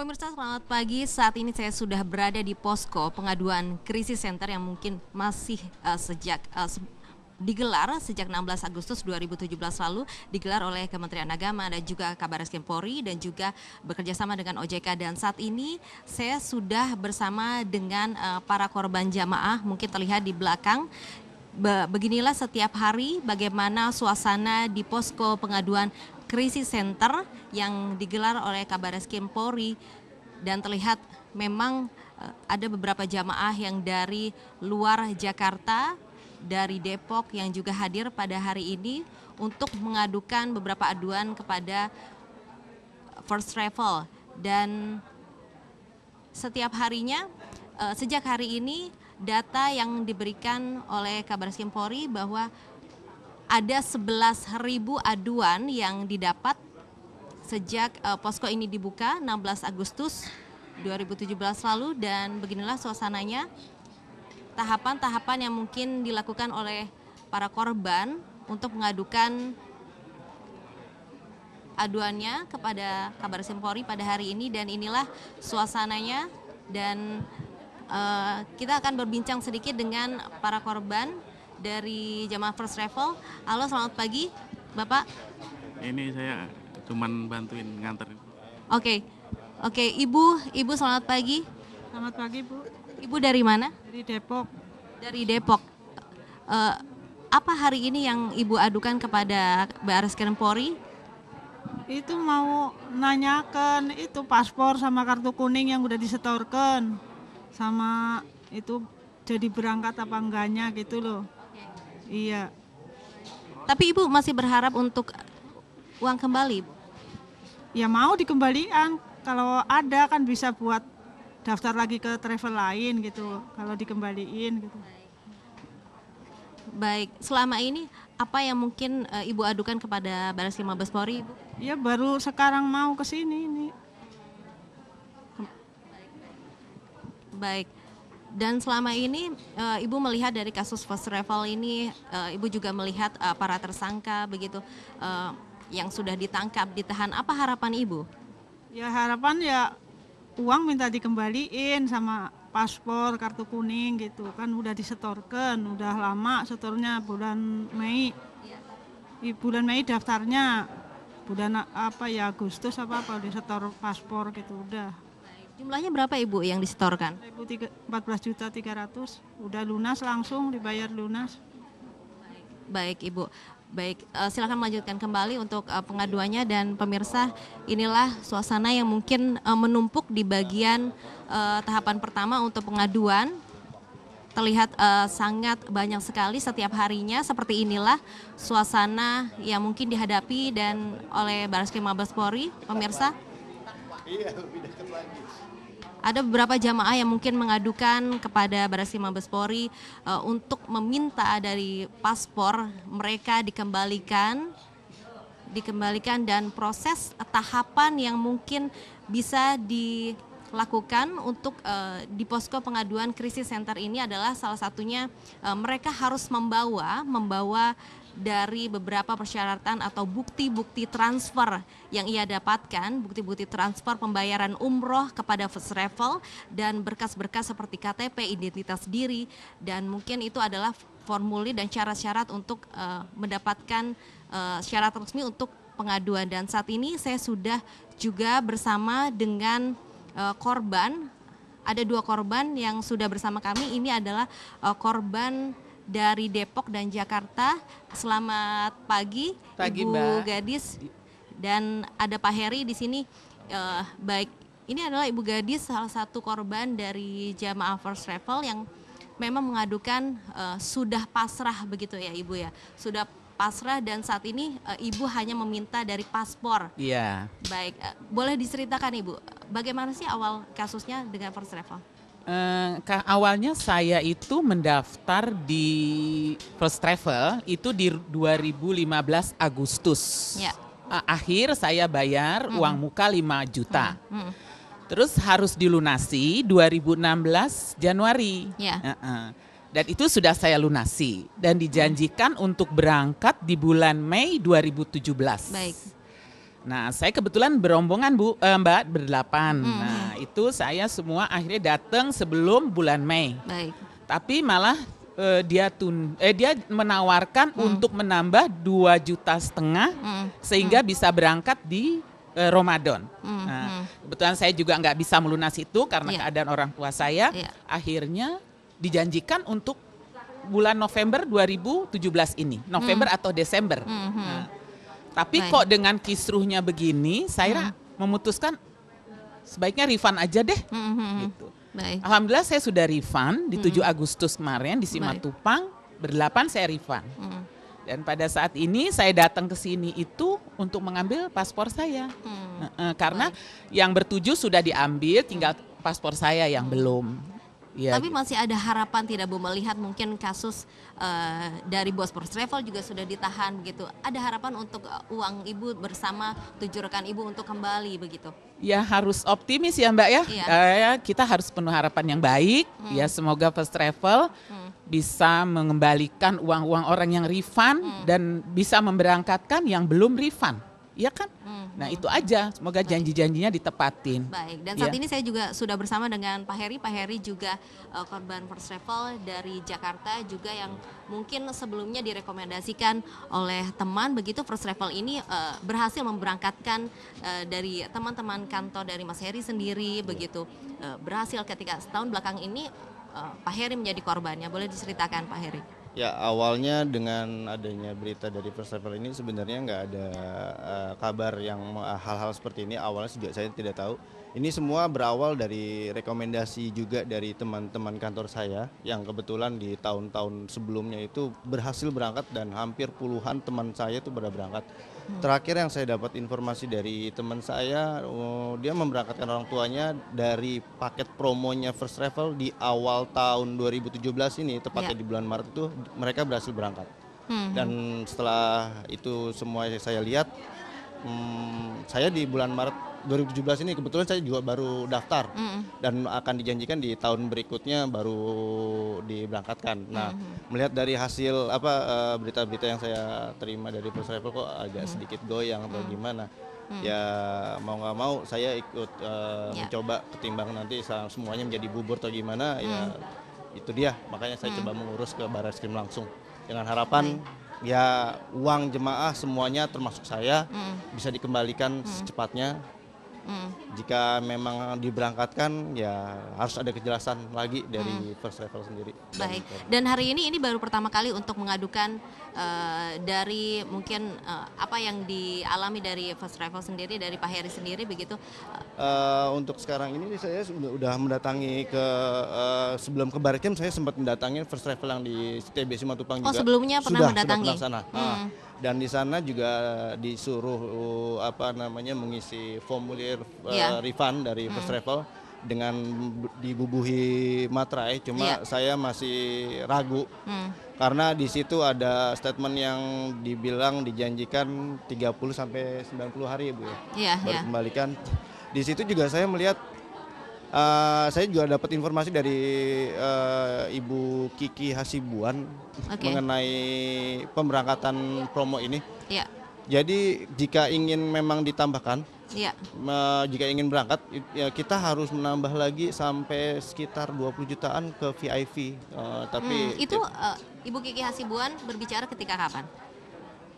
pemirsa, selamat pagi. Saat ini saya sudah berada di posko pengaduan krisis center yang mungkin masih uh, sejak uh, se digelar sejak 16 Agustus 2017 lalu digelar oleh Kementerian Agama dan juga Kabarreskrim Polri dan juga bekerjasama dengan OJK dan saat ini saya sudah bersama dengan uh, para korban jamaah mungkin terlihat di belakang Be beginilah setiap hari bagaimana suasana di posko pengaduan krisis center yang digelar oleh Kabarreskrim Polri dan terlihat memang eh, ada beberapa jamaah yang dari luar Jakarta, dari Depok yang juga hadir pada hari ini untuk mengadukan beberapa aduan kepada First Travel dan setiap harinya eh, sejak hari ini data yang diberikan oleh Kabar Skimpori bahwa ada 11.000 aduan yang didapat sejak uh, posko ini dibuka 16 Agustus 2017 lalu dan beginilah suasananya tahapan-tahapan yang mungkin dilakukan oleh para korban untuk mengadukan aduannya kepada Kabar Sempori pada hari ini dan inilah suasananya dan uh, kita akan berbincang sedikit dengan para korban dari jamaah First Travel. Halo, selamat pagi, Bapak. Ini saya cuman bantuin nganter. Oke, okay. oke okay. ibu, ibu selamat pagi. Selamat pagi bu. Ibu dari mana? Dari Depok. Dari Depok. Uh, apa hari ini yang ibu adukan kepada Baris Krim Polri? Itu mau nanyakan itu paspor sama kartu kuning yang udah disetorkan sama itu jadi berangkat apa enggaknya gitu loh. Iya. Tapi ibu masih berharap untuk uang kembali, Bu? ya mau dikembalikan kalau ada kan bisa buat daftar lagi ke travel lain gitu kalau dikembaliin gitu baik selama ini apa yang mungkin e, ibu adukan kepada Baris lima belas Polri ibu ya baru sekarang mau ke sini ini baik dan selama ini e, ibu melihat dari kasus first travel ini e, ibu juga melihat e, para tersangka begitu e, yang sudah ditangkap, ditahan. Apa harapan Ibu? Ya harapan ya uang minta dikembaliin sama paspor, kartu kuning gitu. Kan udah disetorkan, udah lama setornya bulan Mei. Di iya. bulan Mei daftarnya, bulan apa ya Agustus apa apa disetor paspor gitu udah. Jumlahnya berapa Ibu yang disetorkan? 14 juta 300, udah lunas langsung dibayar lunas. Baik Ibu, Baik, eh, silakan melanjutkan kembali untuk eh, pengaduannya dan pemirsa inilah suasana yang mungkin eh, menumpuk di bagian tahapan pertama untuk pengaduan. Terlihat sangat banyak sekali setiap harinya seperti inilah suasana yang mungkin dihadapi dan oleh Baris Krim pemirsa. Iya, lebih dekat lagi ada beberapa jamaah yang mungkin mengadukan kepada Baris Mabespori uh, eh, untuk meminta dari paspor mereka dikembalikan dikembalikan dan proses tahapan yang mungkin bisa dilakukan untuk uh, di posko pengaduan krisis center ini adalah salah satunya uh, mereka harus membawa membawa dari beberapa persyaratan atau bukti-bukti transfer yang ia dapatkan, bukti-bukti transfer pembayaran umroh kepada first travel dan berkas-berkas seperti KTP, identitas diri dan mungkin itu adalah formulir dan syarat-syarat untuk uh, mendapatkan uh, syarat resmi untuk pengaduan dan saat ini saya sudah juga bersama dengan uh, korban ada dua korban yang sudah bersama kami ini adalah uh, korban dari Depok dan Jakarta. Selamat pagi, pagi Ibu Mbak. Gadis dan ada Pak Heri di sini. Uh, baik, ini adalah Ibu Gadis salah satu korban dari jamaah First Travel yang memang mengadukan uh, sudah pasrah begitu ya Ibu ya. Sudah pasrah dan saat ini uh, Ibu hanya meminta dari paspor. Iya. Baik, uh, boleh diceritakan Ibu, bagaimana sih awal kasusnya dengan First Travel? Uh, awalnya saya itu mendaftar di First Travel itu di 2015 Agustus. Ya. Uh, akhir saya bayar mm. uang muka 5 juta. Mm. Mm. Terus harus dilunasi 2016 Januari. Ya. Uh -uh. Dan itu sudah saya lunasi dan dijanjikan mm. untuk berangkat di bulan Mei 2017. Baik. Nah, saya kebetulan berombongan Bu uh, Mbak berdelapan. Mm. Nah, itu saya semua akhirnya datang sebelum bulan Mei. Baik. Tapi malah eh, dia tun eh dia menawarkan hmm. untuk menambah dua juta setengah hmm. sehingga hmm. bisa berangkat di eh, Ramadan. Hmm. Nah, hmm. kebetulan saya juga nggak bisa melunasi itu karena yeah. keadaan orang tua saya. Yeah. Akhirnya dijanjikan untuk bulan November 2017 ini, November hmm. atau Desember. Hmm, hmm. Nah, tapi Baik. kok dengan kisruhnya begini, saya hmm. memutuskan sebaiknya refund aja deh mm-hmm, mm-hmm. gitu. Baik. Alhamdulillah saya sudah refund di 7 mm-hmm. Agustus kemarin di Simatupang berdelapan saya refund. Mm-hmm. Dan pada saat ini saya datang ke sini itu untuk mengambil paspor saya. Mm-hmm. Karena Baik. yang bertujuh sudah diambil tinggal paspor saya yang mm-hmm. belum Ya, Tapi gitu. masih ada harapan tidak Bu melihat mungkin kasus uh, dari First Travel juga sudah ditahan begitu. Ada harapan untuk eh, uang Ibu bersama tujuh rekan Ibu untuk kembali begitu. Ya harus optimis ya Mbak ya. Iya. Uh, kita harus penuh harapan yang baik. Hmm. Ya semoga First Travel hmm. bisa mengembalikan uang-uang orang yang refund hmm. dan bisa memberangkatkan yang belum refund. Iya kan? Hmm. Nah hmm. itu aja. Semoga janji-janjinya ditepatin. Baik. Dan iya. saat ya. ini saya juga sudah bersama dengan Pak Heri. Pak Heri juga uh, korban first travel dari Jakarta juga yang mungkin sebelumnya direkomendasikan oleh teman. Begitu first travel ini uh, berhasil memberangkatkan uh, dari teman-teman kantor dari Mas Heri sendiri. Iya. Begitu uh, berhasil ketika setahun belakang ini Pak Heri menjadi korbannya. Boleh diceritakan Pak Heri? Ya awalnya dengan adanya berita dari First Travel ini sebenarnya nggak ada uh, kabar yang hal-hal uh, seperti ini awalnya juga saya tidak tahu. Ini semua berawal dari rekomendasi juga dari teman-teman kantor saya yang kebetulan di tahun-tahun sebelumnya itu berhasil berangkat dan hampir puluhan teman saya itu pada berangkat. Terakhir yang saya dapat informasi dari teman saya, oh, dia memberangkatkan orang tuanya dari paket promonya First Travel di awal tahun 2017 ini, tepatnya yeah. di bulan Maret itu mereka berhasil berangkat. Hmm. Dan setelah itu semua saya lihat, hmm, saya di bulan Maret 2017 ini kebetulan saya juga baru daftar mm. dan akan dijanjikan di tahun berikutnya baru diberangkatkan. Nah, mm-hmm. melihat dari hasil apa eh, berita-berita yang saya terima dari first travel kok agak mm. sedikit goyang atau mm-hmm. gimana. Hmm. Ya mau nggak mau saya ikut uh, eh, yeah. mencoba ketimbang nanti semuanya menjadi bubur atau gimana hmm. ya mm. itu dia makanya saya hmm. coba mengurus ke Barreskrim langsung dengan harapan hmm ya uang jemaah semuanya termasuk saya hmm. bisa dikembalikan hmm. secepatnya Mm. Jika memang diberangkatkan ya harus ada kejelasan lagi dari mm. first travel sendiri. Baik. Dan hari ini ini baru pertama kali untuk mengadukan Eh, dari mungkin uh, apa yang dialami dari first travel sendiri dari Pak Heri sendiri begitu? Uh, untuk sekarang ini saya sudah mendatangi ke uh, sebelum ke Barikim saya sempat mendatangi first travel yang di TB Simatupang oh, juga. Oh sebelumnya pernah sudah, mendatangi? Sudah sana. Hmm. Ah. dan di sana juga disuruh apa namanya mengisi formulir uh, yeah. refund dari first hmm. travel dengan dibubuhi materai, cuma yeah. saya masih ragu hmm. karena di situ ada statement yang dibilang dijanjikan 30 sampai 90 hari bu ya yeah, baru yeah. kembalikan. Di situ juga saya melihat uh, saya juga dapat informasi dari uh, Ibu Kiki Hasibuan okay. mengenai pemberangkatan promo ini. Yeah jadi jika ingin memang ditambahkan, ya. jika ingin berangkat, ya kita harus menambah lagi sampai sekitar 20 jutaan ke VIP. Uh, eh, tapi hmm, itu uh, Ibu Kiki Hasibuan berbicara ketika kapan?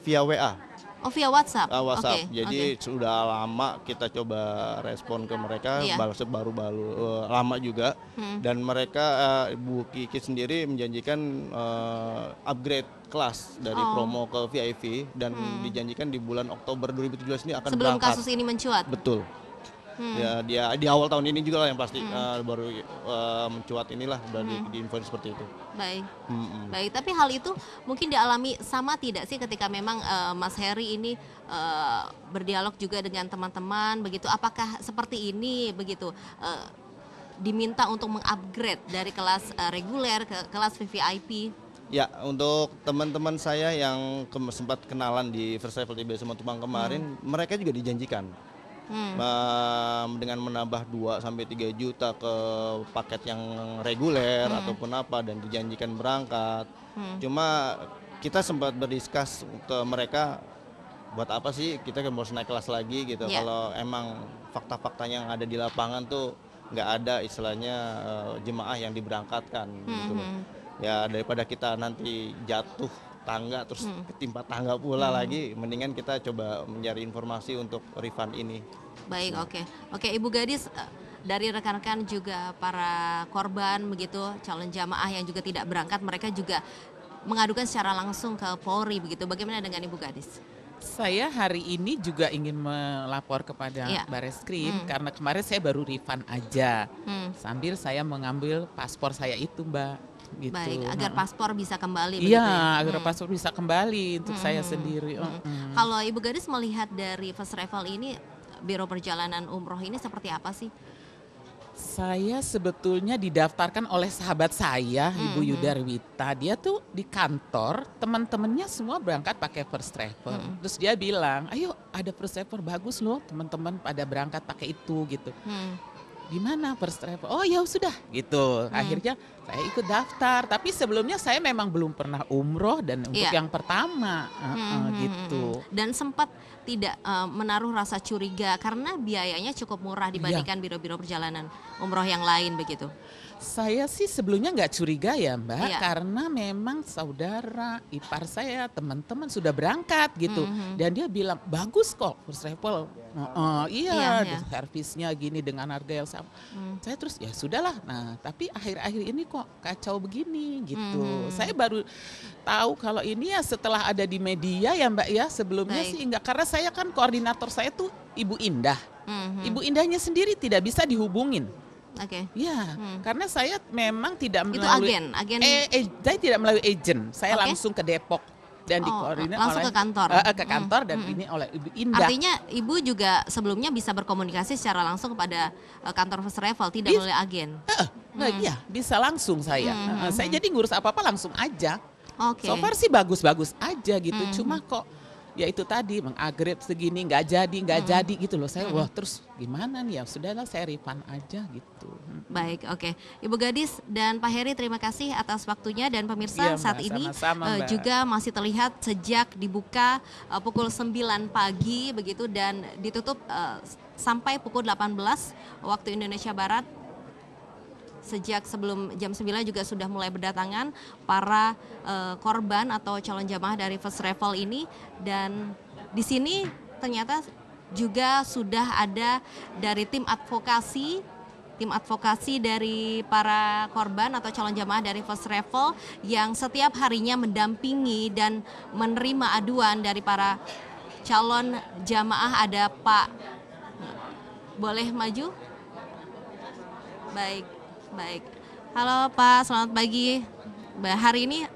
Via WA. Oh via WhatsApp. Uh, WhatsApp. Okay, Jadi okay. sudah lama kita coba respon ke mereka, yeah. balas baru baru uh, eh, lama juga. Hmm. Dan mereka uh, eh, Bu Kiki sendiri menjanjikan uh, upgrade kelas dari oh. promo ke VIP dan hmm. dijanjikan di bulan Oktober 2017 ini akan Sebelum berangkat. kasus ini mencuat. Betul. Ya, hmm. Ya, dia di awal tahun ini juga lah yang pasti hmm. uh, baru uh, mencuat inilah dari hmm. di, di seperti itu. Baik. Hmm. Baik, tapi hal itu mungkin dialami sama tidak sih ketika memang uh, Mas Heri ini uh, berdialog juga dengan teman-teman begitu. Apakah seperti ini begitu? Uh, diminta untuk mengupgrade dari kelas uh, reguler ke kelas VVIP. Ya, untuk teman-teman saya yang ke sempat kenalan di First Level TBS Montupang kemarin, hmm. mereka juga dijanjikan hmm. dengan menambah 2 sampai 3 juta ke paket yang reguler hmm. ataupun apa dan dijanjikan berangkat. Hmm. Cuma kita sempat berdiskus ke mereka buat apa sih kita kan harus naik kelas lagi gitu yeah. kalau emang fakta-faktanya yang ada di lapangan tuh nggak ada istilahnya uh, jemaah yang diberangkatkan hmm. gitu hmm. Ya daripada kita nanti jatuh tangga terus hmm. ketimpa tangga pula hmm. lagi mendingan kita coba mencari informasi untuk refund ini baik oke okay. oke okay, ibu gadis eh, dari rekan-rekan juga para korban begitu calon jamaah yang juga tidak berangkat mereka juga mengadukan secara langsung ke Polri begitu bagaimana dengan ibu gadis saya hari ini juga ingin melapor kepada ya. Baris Krim hmm. karena kemarin saya baru refund aja hmm. sambil saya mengambil paspor saya itu Mbak gitu. Baik, agar paspor bisa kembali. Iya, ya? agar paspor bisa kembali untuk hmm. saya hmm, sendiri. Hmm. Hmm. Kalau Ibu Gadis melihat dari first travel ini, biro perjalanan umroh ini seperti apa sih? Saya sebetulnya didaftarkan oleh sahabat saya, hmm. Ibu hmm. Yudarwita. Dia tuh di kantor, teman-temannya semua berangkat pakai first travel. Hmm. Terus dia bilang, ayo ada first travel bagus loh, teman-teman pada berangkat pakai itu gitu. Hmm gimana first travel? Oh ya sudah gitu. Hmm. Akhirnya saya ikut daftar, tapi sebelumnya saya memang belum pernah umroh dan untuk yeah. yang pertama hmm, uh, gitu. Hmm. Dan sempat tidak uh, menaruh rasa curiga karena biayanya cukup murah iya. dibandingkan biro-biro yeah. perjalanan umroh yang lain begitu. Saya sih sebelumnya nggak curiga ya Mbak, iya. karena memang saudara ipar saya, teman-teman sudah berangkat gitu, mm -hmm. dan dia bilang bagus kok first travel, uh, uh, iya, iya, iya. servisnya gini dengan harga yang sama. Mm. Saya terus ya sudahlah. Nah tapi akhir-akhir ini kok kacau begini gitu. Mm -hmm. Saya baru tahu kalau ini ya setelah ada di media ya Mbak ya, sebelumnya Baik. sih enggak karena saya kan koordinator saya tuh Ibu Indah. Mm -hmm. Ibu Indahnya sendiri tidak bisa dihubungin. Oke. Okay. Ya, hmm. karena saya memang tidak melalui itu agen, agen. Eh, eh, saya tidak melalui agent. Saya okay. langsung ke Depok dan oh, dikoordinir langsung oleh, ke kantor. Uh, ke kantor hmm. dan hmm. ini oleh Ibu Indah. Artinya Ibu juga sebelumnya bisa berkomunikasi secara langsung kepada uh, kantor first travel tidak bisa, melalui agen. Uh, hmm. nah, iya, bisa langsung saya. Hmm. Nah, saya hmm, hmm. jadi ngurus apa-apa langsung aja. Oke. Okay. So far sih bagus-bagus aja gitu. Hmm. Cuma hmm. kok ya itu tadi mengagret segini nggak jadi nggak hmm. jadi gitu loh saya wah terus gimana nih ya sudahlah saya refund aja gitu baik oke okay. ibu gadis dan pak Heri terima kasih atas waktunya dan pemirsa ya, saat ini sama -sama, uh, juga masih terlihat sejak dibuka uh, pukul 9 pagi begitu dan ditutup uh, sampai pukul 18 waktu Indonesia Barat sejak sebelum jam 9 juga sudah mulai berdatangan para uh, korban atau calon jamaah dari first travel ini dan di sini ternyata juga sudah ada dari tim advokasi tim advokasi dari para korban atau calon jamaah dari First Travel yang setiap harinya mendampingi dan menerima aduan dari para calon jamaah ada Pak boleh maju baik Baik. Halo Pak, selamat pagi. Hari ini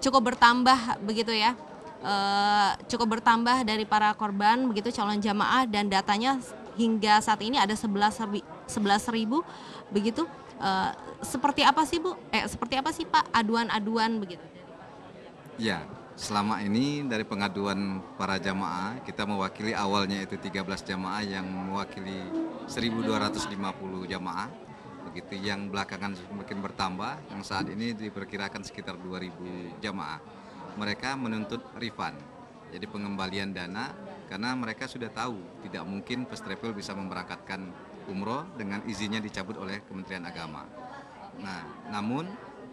cukup bertambah begitu ya. E, cukup bertambah dari para korban begitu calon jamaah dan datanya hingga saat ini ada 11 ribu begitu. E, seperti apa sih Bu? Eh seperti apa sih Pak aduan-aduan begitu? Ya, selama ini dari pengaduan para jamaah kita mewakili awalnya itu 13 jamaah yang mewakili 1250 jamaah begitu yang belakangan semakin bertambah yang saat ini diperkirakan sekitar 2000 jamaah mereka menuntut refund jadi pengembalian dana karena mereka sudah tahu tidak mungkin first travel bisa memberangkatkan umroh dengan izinnya dicabut oleh Kementerian Agama nah namun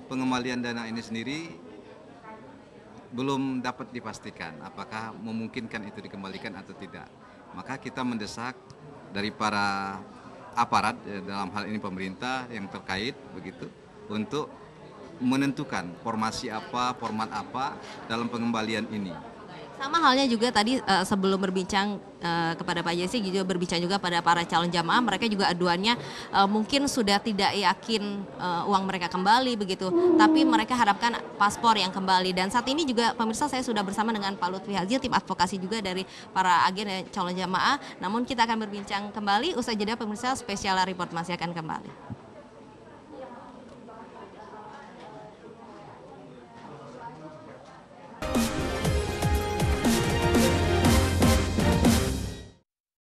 pengembalian dana ini sendiri belum dapat dipastikan apakah memungkinkan itu dikembalikan atau tidak maka kita mendesak dari para aparat eh, dalam hal ini pemerintah yang terkait begitu untuk menentukan formasi apa, format apa dalam pengembalian ini. Sama halnya juga tadi eh, sebelum berbincang Eh, kepada Pak Jesse juga berbicara juga pada para calon jamaah mereka juga aduannya uh, mungkin sudah tidak yakin uh, uang mereka kembali begitu tapi mereka harapkan paspor yang kembali dan saat ini juga pemirsa saya sudah bersama dengan Pak Lutfi Hazil tim advokasi juga dari para agen calon jamaah namun kita akan berbincang kembali usai jeda pemirsa spesial report masih akan kembali.